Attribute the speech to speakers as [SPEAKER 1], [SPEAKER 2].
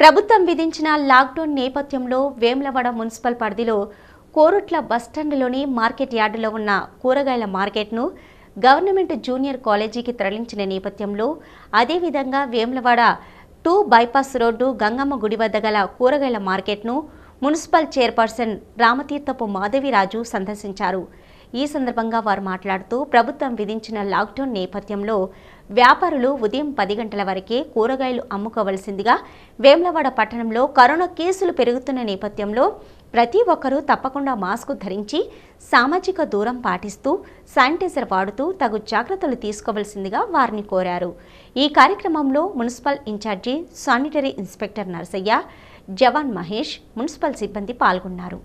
[SPEAKER 1] ప్రభుత్వం విధించిన లాక్డౌన్ నేపథ్యంలో వేములవాడ మున్సిపల్ పరిధిలో కోరుట్ల బస్టాండ్లోని మార్కెట్ యార్డులో ఉన్న కూరగాయల మార్కెట్ను గవర్నమెంట్ జూనియర్ కాలేజీకి తరలించిన నేపథ్యంలో అదేవిధంగా Vemulawada to bypass road Gangamma గుడి వద్ద గల కూరగాయల మార్కెట్ను మున్సిపల్ చైర్పర్సన్ రామతీర్థపు మాధవిరాజు సందర్శించారు ఈ సందర్భంగా వారు మాట్లాడుతూ ప్రభుత్వం విధించిన లాక్డౌన్ నేపథ్యంలో వ్యాపారులు ఉదయం పది గంటల వరకే కూరగాయలు అమ్ముకోవలసిందిగా వేములవాడ పట్టణంలో కరోనా కేసులు పెరుగుతున్న నేపథ్యంలో ప్రతి ఒక్కరూ తప్పకుండా మాస్క్ ధరించి సామాజిక దూరం పాటిస్తూ శానిటైజర్ వాడుతూ తగు జాగ్రత్తలు తీసుకోవలసిందిగా వారిని కోరారు ఈ కార్యక్రమంలో municipal in-charge sanitary inspector Narsaiah జవాన్ మహేష్ మున్సిపల్ సిబ్బంది పాల్గొన్నారు